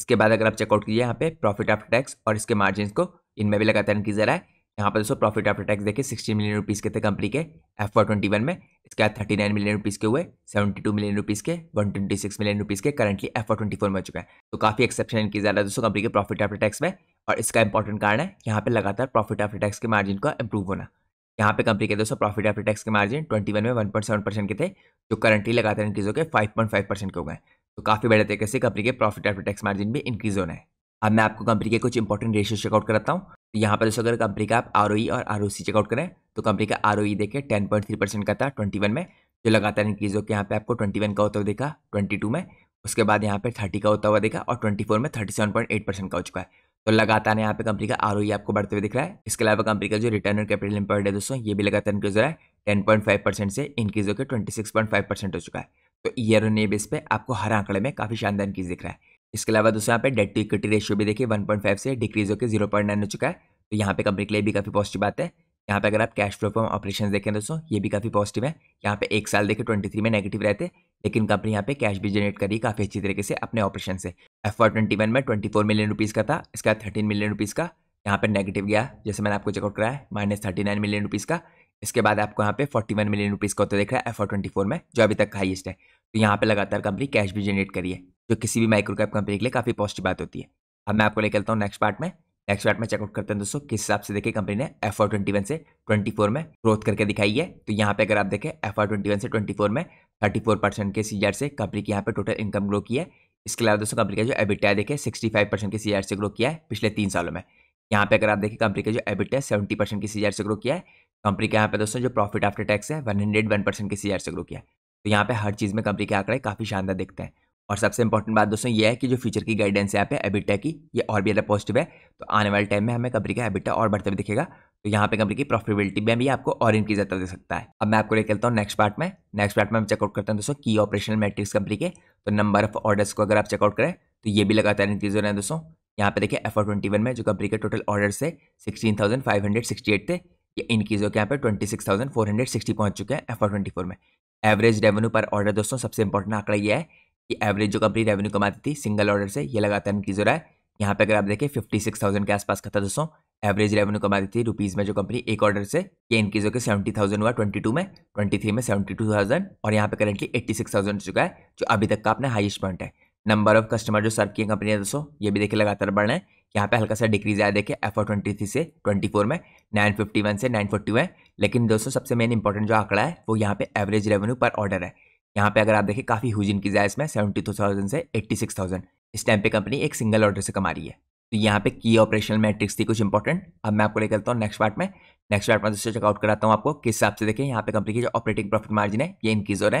इसके बाद अगर आप चेकआउट कीजिए यहाँ पे प्रॉफिट आफ्टर टैक्स और इसके मार्जिन को इनमें भी लगातार इंक्रीज आ रहा है यहाँ पर दोस्तों प्रॉफिट आफ्टर टैक्स देखिए सिक्सटी मिलियन रुपीज़ के थे कंपनी के एफ आर ट्वेंटी वन में इसके बाद थर्टी नाइन मिलियन रुपीज़ के हुए सेवेंटी टू मिलियन रुपीज़ के one twenty six million rupees के currently F R twenty four में हो चुका है तो काफ़ी एक्सेप्शन इनकी ज़्यादा दोस्तों कंपनी के प्रॉफिट आफ्टर टैक्स में और इसका इंपॉर्टेंट कारण है यहाँ पर लगातार प्रॉफिट आफ्टर टैक्स के मार्जिन का इंप्रूव होना यहाँ पे कंपनी के दोस्तों प्रॉफिट आफ्टर टैक्स के मार्जिन ट्वेंटी वन में वन पॉइंट सेवन परसेंट के थे जो करंटली लगातार इंक्रीज होकर फाइव पॉइंट फाइव परसेंट के हो गए तो काफ़ी बड़े तरीके से कंपनी के प्रॉफिट आफ्टर टैक्स मार्जिन भी इंक्रीज होना है अब मैं आपको कंपनी के कुछ इंपॉर्टेंट रेशियो चेकआउट कराता हूँ तो यहाँ पर दोस्तों अगर कंपनी का आप आर e और आर चेकआउट करें तो कंपनी का आर देखे टेन पॉइंट थ्री परसेंट का था ट्वेंटी वन में जो लगातार इंक्रीज होकर यहाँ पे आपको ट्वेंटी वन का होता हुआ देखा ट्वेंटी टू में उसके बाद यहाँ पे थर्टी का होता हुआ देखा और ट्वेंटी फोर में thirty seven point eight percent का हो चुका है तो लगातार यहाँ पे कंपनी का आर e आपको बढ़ते हुए दिख रहा है इसके अलावा कंपनी का जो रिटर्न ऑन कैपिटल एम्प्लॉयड है दोस्तों ये भी लगातार इंक्रीज हो रहा है टेन पॉइंट फाइव परसेंट से इंक्रीज होकर twenty six point five percent हो चुका है तो ईयर ऑन ईयर बेस पे आपको हर आंकड़े में काफी शानदार इंक्रीज दिख रहा है इसके अलावा दोस्तों यहाँ पे डेट टू इक्विटी रेशियो भी देखिए 1.5 से डिक्रीज होकर जीरो पॉइंट नाइन हो चुका है तो यहाँ पे कंपनी के लिए भी काफ़ी पॉजिटिव बात है यहाँ पे अगर आप कैश फ्लो फ्रॉम ऑपरेशन देखें दोस्तों ये भी काफ़ी पॉजिटिव है यहाँ पे एक साल देखे 23 में नेगेटिव रहते लेकिन कंपनी यहाँ पे कैश भी जनरेट करी काफ़ी अच्छी तरीके से अपने ऑपरेशन से एफ आर ट्वेंटी वन में ट्वेंटी फोर मिलियन रुपीज़ का था इसका थर्टीन मिलियन रुपीज़ का यहाँ पे नेगेटिव गया जैसे मैंने आपको चेकआउट कराया minus thirty nine million rupees का इसके बाद आपको यहाँ पे फोर्टी वन मिलियन रुपीज़ का तो देख रहा है एफ आर ट्वेंटी फोर में जो अभी तक हाईएस्ट है तो यहाँ पर लगातार कंपनी कैश भी जनरेट करी है जो किसी भी माइक्रो कैप कंपनी के लिए काफ़ी पॉजिटिव बात होती है अब मैं आपको लेकर चलता हूँ नेक्स्ट पार्ट में नेक्स्ट पार्ट में चेकआउट करते हैं दोस्तों किस हिसाब से देखिए कंपनी ने एफ आर ट्वेंटी वन से ट्वेंटी फोर में ग्रोथ करके दिखाई है तो यहाँ पे अगर आप देखें एफ आर ट्वेंटी वन से ट्वेंटी फोर में थर्टी फोर परसेंट के सी से कंपनी की यहाँ पे टोटल इनकम ग्रो किया है इसके अलावा दोस्तों कंपनी का जो एबिटा है सिक्सटी फाइव परसेंट के सी से ग्रो किया है पिछले तीन सालों में यहाँ पे अगर आप देखें कंपनी का जो एबिटा है सेवेंटी परसेंट के सी से ग्रो किया है कंपनी के यहाँ पे दोस्तों जो प्रॉफिट आफ्टर टैक्स है वन हंड्रेड वन परसेंट के सी से ग्रो किया है तो यहाँ पे हर चीज़ में कंपनी के आंकड़े काफ़ी शानदार दिखते हैं और सबसे इंपॉर्टेंट बात दोस्तों ये है कि जो फ्यूचर की गाइडेंस यहाँ पे एबिटा की ये और भी ज़्यादा पॉजिटिव है तो आने वाले टाइम में हमें कंपनी का एबिटा और बढ़ते हुए दिखेगा तो यहाँ पे कंपनी की प्रॉफिटेबिलिटी में भी आपको और इनक्रीज आता दे सकता है अब मैं आपको लेकर चलता हूँ नेक्स्ट पार्ट में नेक्स्ट पार्ट में हम चेकआउट करते हैं दोस्तों की ऑपरेशनल मैट्रिक्स कंपनी के तो नंबर ऑफ ऑर्डर्स को अगर आप चेकआउट करें तो ये भी लगातार इंक्रीज हो रहे हैं दोस्तों यहाँ पे देखिए एफ ट्वेंटी वन में जो कंपनी के टोटल ऑर्डर्स थे sixteen thousand five hundred sixty eight थे ये इनक्रीज होकर यहाँ पे twenty six thousand four hundred sixty पहुँच चुके हैं एफ ट्वेंटी फोर में एवरेज रेवेन्यू पर ऑर्डर दोस्तों सबसे इंपॉर्टेंट आंकड़ा यह है कि एवरेज जो कंपनी रेवेन्यू कमाती थी सिंगल ऑर्डर से यह लगातार इनकी हो रहा है यहाँ पे अगर आप देखें फिफ्टी सिक्स थाउजेंड के आसपास का था दोस्तों एवरेज रेवेन्यू कमाती थी रुपीज़ में जो कंपनी एक ऑर्डर से ये जो होकर सेवेंटी थाउजेंड हुआ ट्वेंटी टू में ट्वेंटी थ्री में सेवेंटी टू थाउजेंड और यहाँ पे करेंटली एट्टी सिक्स थाउजेंड हो चुका है जो अभी तक का अपना हाइस्ट पॉइंट है नंबर ऑफ कस्टमर जो सर्व किए कंपनी है दोस्तों ये भी देखिए लगातार बढ़ रहे हैं यहाँ पे हल्का सा डिक्रीज आया देखिए एफ ट्वेंटी थ्री से ट्वेंटी फोर में 951 से 942 है लेकिन दोस्तों सबसे मेन इंपॉर्टेंट जो आंकड़ा है वो यहाँ पे एवरेज रेवेन्यू पर ऑर्डर है यहाँ पे अगर आप देखें काफ़ी हुजिन की जाए इसमें सेवेंटी टू थाउजेंड से एट्टी सिक्स थाउजेंड इस टाइम पे कंपनी एक सिंगल ऑर्डर से कमा रही है तो यहाँ पे की ऑपरेशनल मैट्रिक्स थी कुछ इंपॉर्टेंट अब मैं आपको लेकर चलता हूँ नेक्स्ट पार्ट में नेक्स्ट पार्ट में दोस्तों चेकआउट कराता हूँ आपको किस हिसाब से देखें यहाँ पे कंपनी की जो ऑपरेटिंग प्रॉफिट मार्जिन है ये इंक्रीज हो है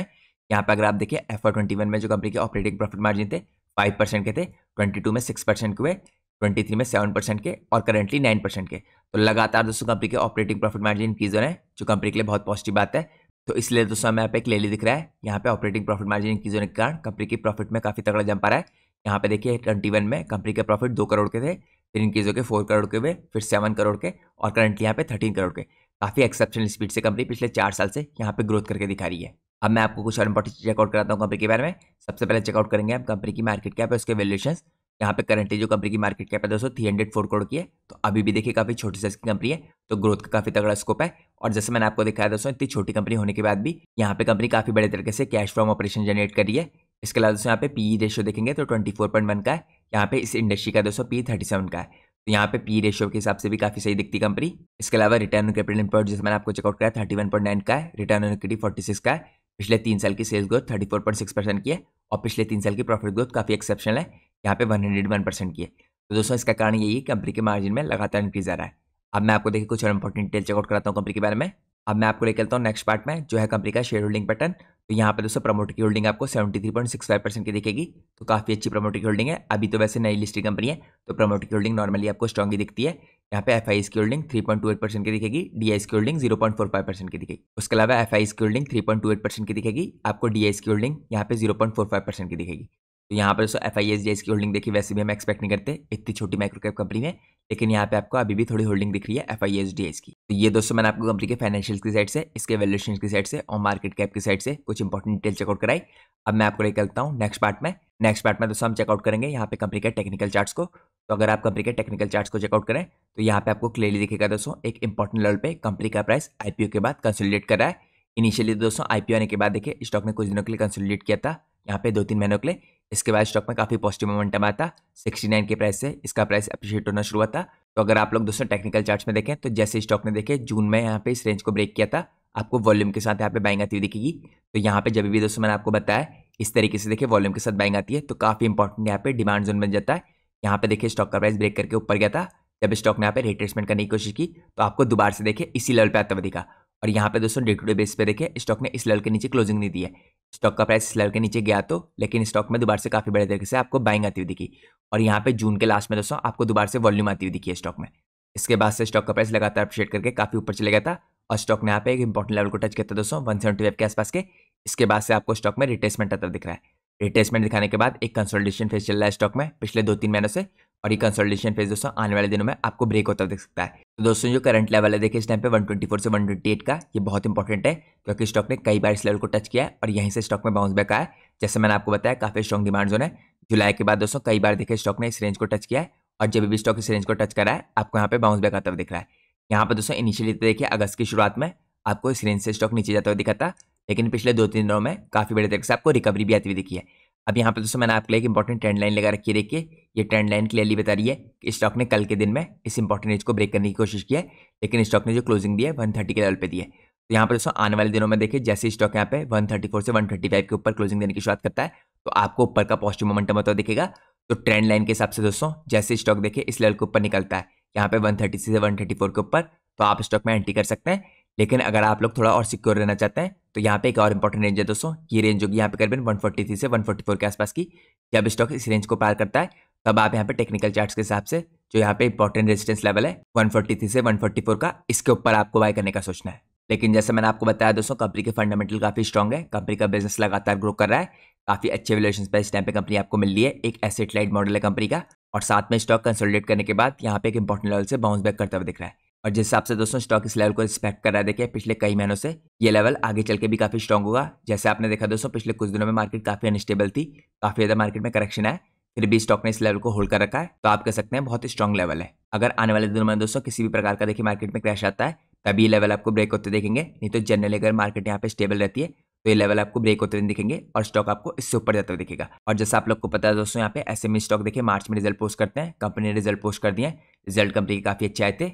यहाँ पे अगर आप देखिए एफ ट्वेंटी वन में जो कंपनी के ऑपरेटिंग प्रॉफिट मार्जिन थे फाइव परसेंट के थे ट्वेंटी टू में सिक्स परसेंट के हुए ट्वेंटी थ्री में सेवन परसेंट के और करेंटली नाइन परसेंट के तो लगातार दोस्तों कंपनी के ऑपरेटिंग प्रॉफिट मार्जिन इंक्रीज हो रहे हैं जो कंपनी के लिए बहुत पॉजिटिव बात है तो इसलिए दोस्तों हमें यहाँ पे क्लियरली दिख रहा है यहाँ पे ऑपरेटिंग प्रॉफिट मार्जिन इंक्रीज होने के कारण कंपनी की प्रॉफिट में काफी तगड़ा जम पा रहा है यहाँ पे देखिए ट्वेंटी वन में कंपनी के प्रॉफिट दो करोड़ के थे फिर इंक्रीज होकर फोर करोड़ के हुए फिर सेवन करोड़ के और करंटली यहाँ पे थर्टीन करोड़ के काफी एक्सेप्शनल स्पीड से कंपनी पिछले चार साल से यहाँ पे ग्रोथ करके दिखा रही है अब मैं आपको कुछ और इंपॉर्टेंट चेकआउट कराता हूँ कंपनी के बारे में सबसे पहले चेकआउट करेंगे हम कंपनी की मार्केट कैप है उसके वैल्यूशन यहाँ पे करंटली जो कंपनी की मार्केट कैप है दोस्तों थ्री हंड्रेड फोर करोड़ की है तो अभी भी देखिए काफ़ी छोटी साइज की कंपनी है तो ग्रोथ का काफ़ी तगड़ा स्कोप है और जैसे मैंने आपको दिखाया दोस्तों इतनी छोटी कंपनी होने के बाद भी यहाँ पे कंपनी काफ़ी बड़े तरीके से कैश फ्रॉम ऑपरेशन जनरेट करी है इसके अलावा दोस्तों यहाँ पे पी रेशियो e देखेंगे तो ट्वेंटी फोर पॉइंट वन का है यहाँ पे इस इंडस्ट्री का दोस्तों पी थर्टी सेवन का है तो यहाँ पे पी रेशियो e के हिसाब से भी काफी सही दिखती कंपनी इसके अलावा रिटर्न ऑन कैपिटल इंपोर्ट जैसे मैंने आपको चेकआउट कराया थर्टी वन पॉइंट नाइन का है return on equity forty six का है पिछले तीन साल की sales growth thirty four point six percent की है और पिछले तीन साल की प्रॉफिट ग्रोथ काफी एक्सेप्शनल है यहाँ पे वन परसेंट की है तो दोस्तों इसका कारण यही है कंपनी के मार्जिन में लगातार इंक्रीज आ रहा है अब मैं आपको देखिए कुछ और इंपॉर्टेंट डिटेल चेकआउट कराता हूँ कंपनी के बारे में अब मैं आपको लेकर हूँ नेक्स्ट पार्ट में जो है कंपनी का शेयर होल्डिंग पैटर्न तो यहाँ पे दोस्तों प्रमोटर की होल्डिंग आपको seventy three point six five percent की दिखेगी तो काफ़ी अच्छी प्रमोटर की होल्डिंग है अभी तो वैसे नई लिस्टिंग कंपनी है तो प्रमोटर की होल्डिंग नॉर्मली आपको स्ट्रॉन्गली दिखती है यहाँ पे एफ आई की होल्डिंग एट परसेंट की दिखेगी डी की holding zero point four five percent की दिखेगी उसके अलावा एफ आई की holding three point two eight percent की दिखेगी आपको डी की होल्डिंग यहाँ पे zero point four five percent की दिखेगी तो यहाँ पर दोस्तों एफ आई एस की होल्डिंग देखिए वैसे भी हम एक्सपेक्ट नहीं करते इतनी छोटी माइक्रो कैप कंपनी में लेकिन यहाँ पे आपको अभी भी थोड़ी होल्डिंग दिख रही है F I S D S की तो ये दोस्तों मैंने आपको कंपनी के फाइनेंशियल की साइड से इसके वैल्यूशन की साइड से और मार्केट कैप की साइड से कुछ इंपॉर्टेंट डिटेल चेकआउट कराई अब मैं आपको लेकर हूँ नेक्स्ट पार्ट में नेक्स्ट पार्ट में दोस्तों हम चेकआउट करेंगे यहाँ पे कंपनी के टेक्निकल चार्ट्स को तो अगर आप कंपनी के टेक्निकल चार्ट्स को चेकआउट करें तो यहाँ पे आपको क्लियरली दिखेगा दोस्तों एक इंपॉर्टेंट लेवल पे कंपनी का प्राइस आईपीओ के बाद कंसोलिडेट कर रहा है इनिशियली दोस्तों आईपीओ आने के बाद देखिए स्टॉक ने कुछ दिनों के लिए कंसोलिडेट किया था यहाँ पे दो तीन महीनों के लिए इसके बाद स्टॉक में काफ़ी पॉजिटिव मोमेंटम आता 69 के प्राइस से इसका प्राइस अप्रिशिएट होना शुरू हुआ था तो अगर आप लोग दोस्तों टेक्निकल चार्ट में देखें तो जैसे स्टॉक ने देखे जून में यहाँ पे इस रेंज को ब्रेक किया था आपको वॉल्यूम के साथ यहाँ पे बाइंग आती हुई दिखेगी तो यहाँ पे जब भी दोस्तों मैंने आपको बताया इस तरीके से देखिए वॉल्यूम के साथ बाइंग आती है तो काफ़ी इंपॉर्टेंट यहाँ पे डिमांड जोन बन जाता है यहाँ पे देखिए स्टॉक का प्राइस ब्रेक करके ऊपर गया था जब स्टॉक ने यहाँ पे रिट्रेसमेंट करने की कोशिश की तो आपको दोबारा से देखिए इसी लेवल पे आता हुआ दिखा और यहाँ पे दोस्तों डे टू डे बेस पे देखिए स्टॉक ने इस लेवल के नीचे क्लोजिंग नहीं दी है स्टॉक का प्राइस इस लेवल के नीचे गया तो लेकिन स्टॉक में दोबारा से काफ़ी बड़े तरीके से आपको बाइंग आती हुई दिखी और यहाँ पे जून के लास्ट में दोस्तों आपको दोबारा से वॉल्यूम आती हुई दिखी है स्टॉक में इसके बाद से स्टॉक का प्राइस लगातार अपशेट करके काफ़ी ऊपर चले गया था और स्टॉक ने यहाँ पे एक इंपॉर्टेंट लेवल को टच किया था दोस्तों वन सेवेंटी फाइव के आसपास के इसके बाद से आपको स्टॉक में रिटेसमेंट आता दिख रहा है रिटेसमेंट दिखाने के बाद एक कंसोलिडेशन फेज चल रहा है स्टॉक में पिछले दो तीन महीनों से और ये कंसल्टेशन फेज दोस्तों आने वाले दिनों में आपको ब्रेक होता दिख सकता है तो दोस्तों जो करंट लेवल है देखिए इस टाइम पे 124 से 128 का ये बहुत इंपॉर्टेंट है क्योंकि स्टॉक ने कई बार इस लेवल को टच किया है और यहीं से स्टॉक में बाउंस बैक आया जैसे मैंने आपको बताया काफी स्ट्रॉन्ग डिमांड जोन है जुलाई के बाद दोस्तों कई बार देखिए स्टॉक ने इस रेंज को टच किया है और जब भी स्टॉक इस रेंज को टच करा है आपको यहाँ पे बाउंस बैक आता हुआ दिख रहा है यहाँ पर दोस्तों इनिशियली तो देखिए अगस्त की शुरुआत में आपको इस रेंज से स्टॉक नीचे जाता हुआ दिखा था लेकिन पिछले दो तीन दिनों में काफी बड़े तरीके से आपको रिकवरी भी आती हुई दिखी है अब यहाँ पे दोस्तों मैंने आपके लिए एक इंपॉर्टेंट ट्रेंड लाइन लगा रखी है देखिए ये ट्रेंड लाइन क्लियरली बता रही है कि स्टॉक ने कल के दिन में इस इंपॉर्टेंट एज को ब्रेक करने की कोशिश की है लेकिन स्टॉक ने जो क्लोजिंग दी है वन थर्टी के लेवल पे दी है तो यहाँ पर दोस्तों आने वाले दिनों में देखिए जैसे स्टॉक यहाँ पे वन थर्टी फोर से वन थर्टी फाइव के ऊपर क्लोजिंग देने की शुरुआत करता है तो आपको ऊपर का पॉजिटिव मोमेंटम होता दिखेगा तो ट्रेंड लाइन के हिसाब से दोस्तों जैसे स्टॉक देखिए इस लेवल के ऊपर निकलता है यहाँ पे वन थर्टी से वन थर्टी फोर के ऊपर तो आप स्टॉक में एंट्री कर सकते हैं लेकिन अगर आप लोग थोड़ा और सिक्योर रहना चाहते हैं तो यहाँ पे एक और इंपॉर्टेंट रेंज है दोस्तों ये रेंज होगी यहाँ पे करीबन 143 से फोर के आसपास की जब स्टॉक इस रेंज को पार करता है तब आप यहाँ पे टेक्निकल चार्ट के हिसाब से जो यहाँ पे इंपॉर्टेंट रेजिस्टेंस लेवल है 143 से 144 का इसके ऊपर आपको बाय करने का सोचना है लेकिन जैसे मैंने आपको बताया दोस्तों कंपनी के फंडामेंटल काफी स्ट्रॉग है कंपनी का बिजनेस लगातार ग्रो कर रहा है काफी अच्छे रिलेशन पर इस टाइम पे कंपनी आपको मिल रही है एक एसेट लाइट मॉडल है कंपनी का और साथ में स्टॉक कंसोलिडेट करने के बाद यहाँ पे एक इंपॉर्टेंट लेवल से बाउंस बैक करता हुआ दिख रहा है और जिस हिसाब से दोस्तों स्टॉक इस लेवल को रिस्पेक्ट कर रहा है देखिए पिछले कई महीनों से ये लेवल आगे चल के भी काफ़ी स्ट्रॉग होगा जैसे आपने देखा दोस्तों पिछले कुछ दिनों में मार्केट काफ़ी अनस्टेबल थी काफ़ी ज़्यादा मार्केट में करेक्शन आया फिर भी स्टॉक ने इस लेवल को होल्ड कर रखा है तो आप कह सकते हैं बहुत ही स्ट्रॉन्ग लेवल है अगर आने वाले दिनों में दोस्तों किसी भी प्रकार का देखिए मार्केट में क्रैश आता है तभी ये लेवल आपको ब्रेक होते देखेंगे नहीं तो जनरली अगर मार्केट यहाँ पे स्टेबल रहती है तो ये लेवल आपको ब्रेक होते हुए दिखेंगे और स्टॉक आपको इससे ऊपर जाता दिखेगा और जैसे आप लोग को पता है दोस्तों यहाँ पे एस स्टॉक e देखिए मार्च में रिजल्ट पोस्ट करते हैं कंपनी ने रिजल्ट पोस्ट कर दिए रिजल्ट कंपनी के काफी अच्छे आए थे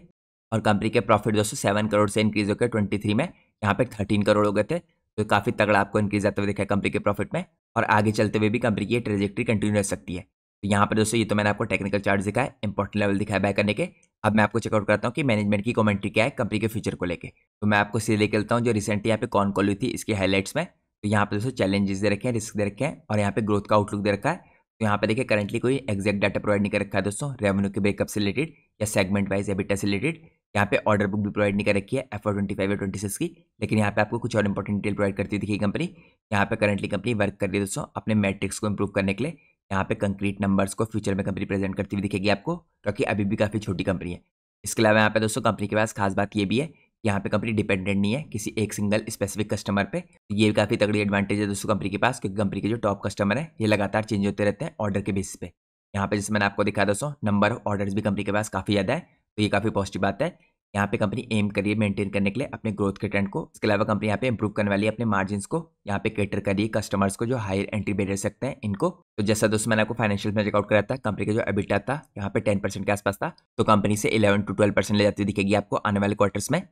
और कंपनी के प्रॉफिट दोस्तों सेवन करोड़ से इंक्रीज होकर ट्वेंटी थ्री में यहाँ पे थर्टीन करोड़ हो गए थे तो काफ़ी तगड़ा आपको इंक्रीज आते हुए देखा है कंपनी के प्रॉफिट में और आगे चलते हुए भी कंपनी की ट्रेजेक्ट्री कंटिन्यू रह सकती है तो यहाँ पर दोस्तों ये तो मैंने आपको टेक्निकल चार्ज दिखाया इंपॉर्टेंट लेवल दिखाया बाय करने के अब मैं आपको चेकआउट करता हूँ कि मैनेजमेंट की कमेंट्री क्या है कंपनी के फ्यूचर को लेकर तो मैं आपको सीधे लेके हूँ जो रिसेंटली यहाँ पे कॉन कॉल हुई थी इसकी हाईलाइट्स में तो यहाँ पर दोस्तों चैलेंजेस दे रखे हैं रिस्क दे रखे हैं और यहाँ पे ग्रोथ का आउटलुक दे रखा है तो यहाँ पे देखिए करंटली कोई एक्जैक्ट डाटा प्रोवाइड नहीं कर रखा है दोस्तों रेवेन्यू के ब्रेकअप से रिलेटेड या सेगमेंट वाइज एबिटा से रिलेटेड यहाँ पे ऑर्डर बुक भी प्रोवाइड नहीं कर रखी है एफ ओ ट्वेंटी फाइव या ट्वेंटी सिक्स की लेकिन यहाँ पे आपको कुछ और इंपॉर्टेंट डिटेल प्रोवाइड करती हुई दिखेगी कंपनी यहाँ पे करंटली कंपनी वर्क कर रही है दोस्तों अपने मैट्रिक्स को इंप्रूव करने के लिए यहाँ पे कंक्रीट नंबर्स को फ्यूचर में कंपनी प्रेजेंट करती हुई दिखेगी आपको क्योंकि अभी भी काफ़ी छोटी कंपनी है इसके अलावा यहाँ पे दोस्तों कंपनी के पास खास बात ये भी है यहाँ पे कंपनी डिपेंडेंट नहीं है किसी एक सिंगल स्पेसिफिक कस्टमर पे तो ये भी काफ़ी तगड़ी एडवांटेज है दोस्तों कंपनी के पास क्योंकि कंपनी के जो टॉप कस्टमर है ये लगातार चेंज होते रहते हैं ऑर्डर के बेसिस पे यहाँ पे जैसे मैंने आपको दिखाया दोस्तों नंबर ऑफ ऑर्डर्स भी कंपनी के पास काफ़ी ज़्यादा है तो ये काफ़ी पॉजिटिव बात है यहाँ पे कंपनी एम करिए मेंटेन करने के लिए अपने ग्रोथ के ट्रेंड को इसके अलावा कंपनी यहाँ पे इंप्रूव करने वाली है अपने मार्जिन को यहाँ पे केटर करिए कस्टमर्स को जो हायर एंट्री बेरियर सकते हैं इनको तो जैसा दोस्तों मैंने आपको फाइनेंशियल में चेकआउट कराया था कंपनी का जो एबिटा था यहाँ पे टेन परसेंट के आसपास था तो कंपनी से इलेवन टू ट्वेल्व परसेंट ले जाती दिखेगी आपको आने वाले क्वार्टर्स में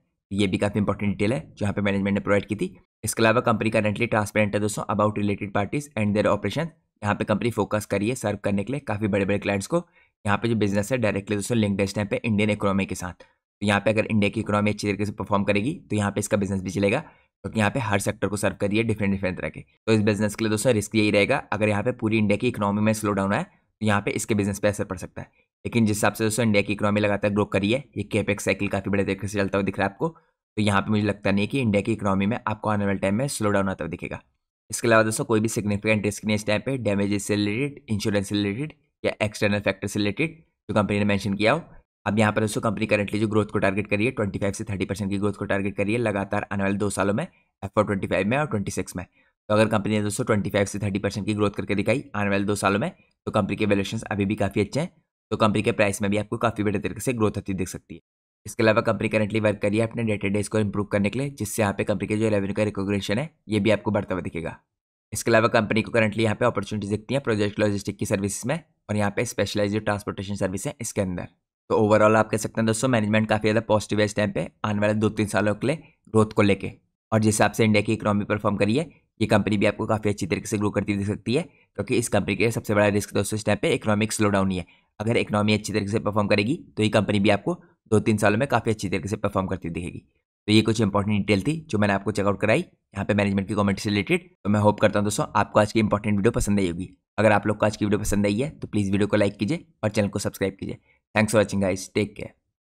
ये भी काफ़ी इंपॉर्टेंट डिटेल है जो यहाँ पे मैनेजमेंट ने प्रोवाइड की थी इसके अलावा कंपनी करेंटली ट्रांसपेरेंट है दोस्तों about related parties and their operation यहाँ पे कंपनी फोकस करिए सर्व करने के लिए काफ़ी बड़े बड़े क्लाइंट्स को यहाँ पे जो बिजनेस है डायरेक्टली दोस्तों लिंक है इंडियन इकोनॉमी के साथ तो यहाँ पे अगर इंडिया की इकोनॉमी अच्छी तरीके से परफॉर्म करेगी तो यहाँ पे इसका बिजनेस भी चलेगा क्योंकि तो यहाँ पे हर सेक्टर को सर्व करिए डिफरेंट डिफरेंट तरह के तो इस बिजनेस के लिए दोस्तों रिस्क यही रहेगा अगर यहाँ पे पूरी इंडिया की इकोनॉमी में स्लो डाउन आए तो यहाँ पे इसके बिजनेस पे असर पड़ सकता है लेकिन जिस हिसाब से दोस्तों इंडिया की इकोनॉमी लगातार ग्रो करी है ये कैपेक्स साइकिल काफ़ी बड़े तरीके से चलता हुआ दिख रहा है आपको तो यहाँ पे मुझे लगता नहीं है कि इंडिया की इकोनॉमी में आपको आने वाले टाइम में स्लो डाउन आता हुआ दिखेगा इसके अलावा दोस्तों कोई भी सिग्निफिकेंट रिस्क नहीं इस टाइम पर डैमेज से रिलेटेड इंश्योरेंस से रिलेटेड या एक्सटर्नल फैक्टर से रिलेटेड जो कंपनी ने मैंशन किया हो अब यहाँ पर दोस्तों कंपनी करेंटली जो ग्रोथ को टारगेट करिए ट्वेंटी फाइव से थर्टी परसेंट की ग्रोथ को टारगेट करिए लगातार आने वाले दो सालों में एफ ट्वेंटी फाइव में और ट्वेंटी सिक्स में तो अगर कंपनी ने दोस्तों ट्वेंटी फाइव से थर्टी परसेंट की ग्रोथ करके दिखाई आने वाले दो सालों में तो कंपनी के वैल्यूशन अभी भी काफ़ी अच्छे हैं तो कंपनी के प्राइस में भी आपको काफ़ी बेटर तरीके से ग्रोथ होती दिख सकती है इसके अलावा कंपनी करंटली वर्क करिए अपने डे टू डे को इंप्रूव करने के लिए जिससे यहाँ पे कंपनी के जो रेवेन्यू का रिकॉग्निशन है ये भी आपको बढ़ता हुआ दिखेगा इसके अलावा कंपनी को करंटली यहाँ पे अपॉर्चुनिटीज दिखती हैं प्रोजेक्ट लॉजिस्टिक की सर्विस में और यहाँ पे स्पेशलाइज ट्रांसपोर्टेशन सर्विस है इसके अंदर तो ओवरऑल आप कह सकते हैं दोस्तों मैनेजमेंट काफ़ी ज़्यादा पॉजिटिव है इस टाइम पे आने वाले दो तीन सालों के लिए ग्रोथ को लेके और जिस हिसाब से इंडिया की इकोनॉमी परफॉर्म करी है ये कंपनी भी आपको काफ़ी अच्छी तरीके से ग्रो करती दिख सकती है क्योंकि इस कंपनी के सबसे बड़ा रिस्क दोस्तों इस टाइम पर इकोनॉमिक स्लो डाउन ही है अगर इकोनॉमी अच्छी तरीके से परफॉर्म करेगी तो ये कंपनी भी आपको दो तीन सालों में काफ़ी अच्छी तरीके से परफॉर्म करती दिखेगी तो ये कुछ इंपॉर्टेंट डिटेल थी जो मैंने आपको चेकआउट कराई यहाँ पे मैनेजमेंट की कमेंट से रिलेटेड तो मैं होप करता हूँ दोस्तों आपको आज की इंपॉर्टेंट वीडियो पसंद आई होगी अगर आप लोग को आज की वीडियो पसंद आई है तो प्लीज़ वीडियो को लाइक कीजिए और चैनल को सब्सक्राइब कीजिए thanks for watching guys take care